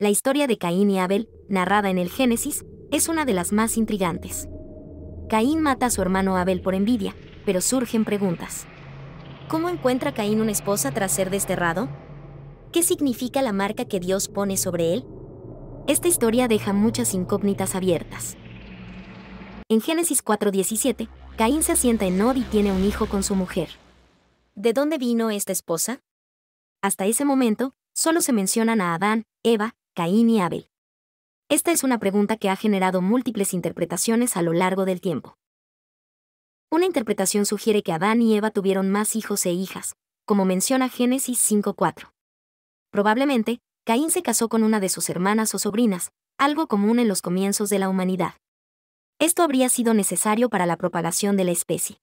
La historia de Caín y Abel, narrada en el Génesis, es una de las más intrigantes. Caín mata a su hermano Abel por envidia, pero surgen preguntas. ¿Cómo encuentra Caín una esposa tras ser desterrado? ¿Qué significa la marca que Dios pone sobre él? Esta historia deja muchas incógnitas abiertas. En Génesis 4:17, Caín se asienta en Nod y tiene un hijo con su mujer. ¿De dónde vino esta esposa? Hasta ese momento, solo se mencionan a Adán, Eva Caín y Abel? Esta es una pregunta que ha generado múltiples interpretaciones a lo largo del tiempo. Una interpretación sugiere que Adán y Eva tuvieron más hijos e hijas, como menciona Génesis 5.4. Probablemente, Caín se casó con una de sus hermanas o sobrinas, algo común en los comienzos de la humanidad. Esto habría sido necesario para la propagación de la especie.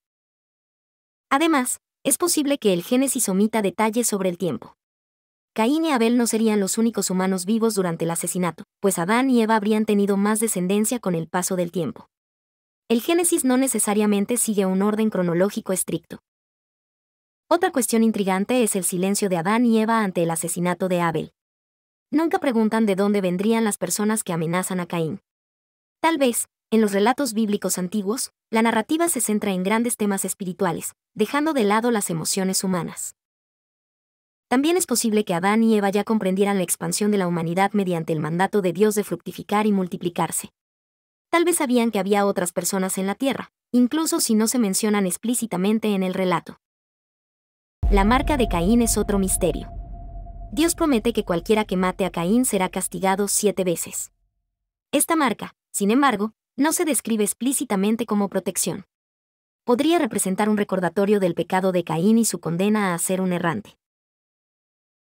Además, es posible que el Génesis omita detalles sobre el tiempo. Caín y Abel no serían los únicos humanos vivos durante el asesinato, pues Adán y Eva habrían tenido más descendencia con el paso del tiempo. El Génesis no necesariamente sigue un orden cronológico estricto. Otra cuestión intrigante es el silencio de Adán y Eva ante el asesinato de Abel. Nunca preguntan de dónde vendrían las personas que amenazan a Caín. Tal vez, en los relatos bíblicos antiguos, la narrativa se centra en grandes temas espirituales, dejando de lado las emociones humanas. También es posible que Adán y Eva ya comprendieran la expansión de la humanidad mediante el mandato de Dios de fructificar y multiplicarse. Tal vez sabían que había otras personas en la Tierra, incluso si no se mencionan explícitamente en el relato. La marca de Caín es otro misterio. Dios promete que cualquiera que mate a Caín será castigado siete veces. Esta marca, sin embargo, no se describe explícitamente como protección. Podría representar un recordatorio del pecado de Caín y su condena a ser un errante.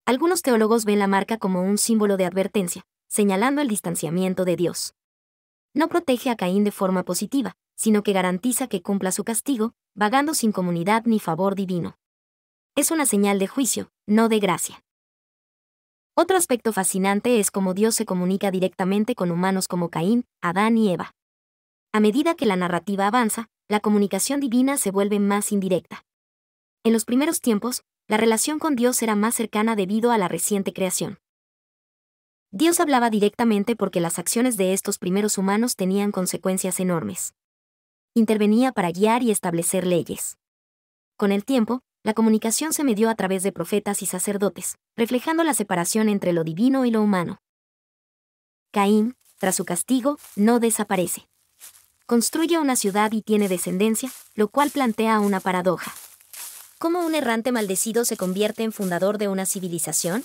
Algunos teólogos ven la marca como un símbolo de advertencia, señalando el distanciamiento de Dios. No protege a Caín de forma positiva, sino que garantiza que cumpla su castigo, vagando sin comunidad ni favor divino. Es una señal de juicio, no de gracia. Otro aspecto fascinante es cómo Dios se comunica directamente con humanos como Caín, Adán y Eva. A medida que la narrativa avanza, la comunicación divina se vuelve más indirecta. En los primeros tiempos, la relación con Dios era más cercana debido a la reciente creación. Dios hablaba directamente porque las acciones de estos primeros humanos tenían consecuencias enormes. Intervenía para guiar y establecer leyes. Con el tiempo, la comunicación se medió a través de profetas y sacerdotes, reflejando la separación entre lo divino y lo humano. Caín, tras su castigo, no desaparece. Construye una ciudad y tiene descendencia, lo cual plantea una paradoja. ¿Cómo un errante maldecido se convierte en fundador de una civilización?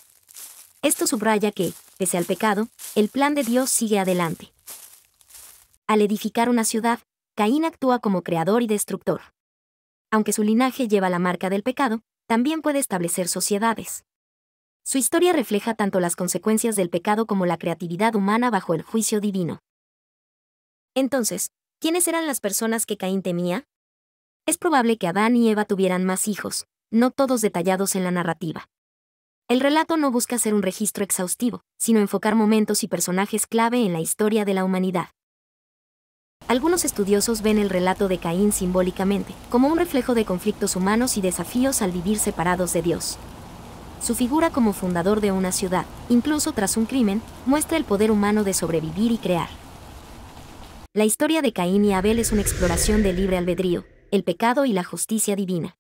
Esto subraya que, pese al pecado, el plan de Dios sigue adelante. Al edificar una ciudad, Caín actúa como creador y destructor. Aunque su linaje lleva la marca del pecado, también puede establecer sociedades. Su historia refleja tanto las consecuencias del pecado como la creatividad humana bajo el juicio divino. Entonces, ¿quiénes eran las personas que Caín temía? Es probable que Adán y Eva tuvieran más hijos, no todos detallados en la narrativa. El relato no busca ser un registro exhaustivo, sino enfocar momentos y personajes clave en la historia de la humanidad. Algunos estudiosos ven el relato de Caín simbólicamente, como un reflejo de conflictos humanos y desafíos al vivir separados de Dios. Su figura como fundador de una ciudad, incluso tras un crimen, muestra el poder humano de sobrevivir y crear. La historia de Caín y Abel es una exploración del libre albedrío, el pecado y la justicia divina.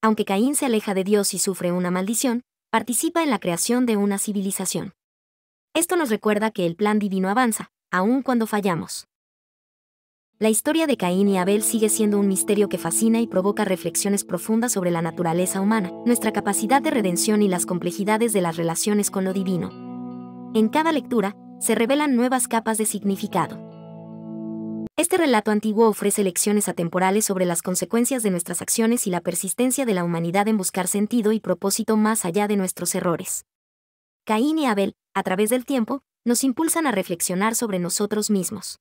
Aunque Caín se aleja de Dios y sufre una maldición, participa en la creación de una civilización. Esto nos recuerda que el plan divino avanza, aun cuando fallamos. La historia de Caín y Abel sigue siendo un misterio que fascina y provoca reflexiones profundas sobre la naturaleza humana, nuestra capacidad de redención y las complejidades de las relaciones con lo divino. En cada lectura, se revelan nuevas capas de significado. Este relato antiguo ofrece lecciones atemporales sobre las consecuencias de nuestras acciones y la persistencia de la humanidad en buscar sentido y propósito más allá de nuestros errores. Caín y Abel, a través del tiempo, nos impulsan a reflexionar sobre nosotros mismos.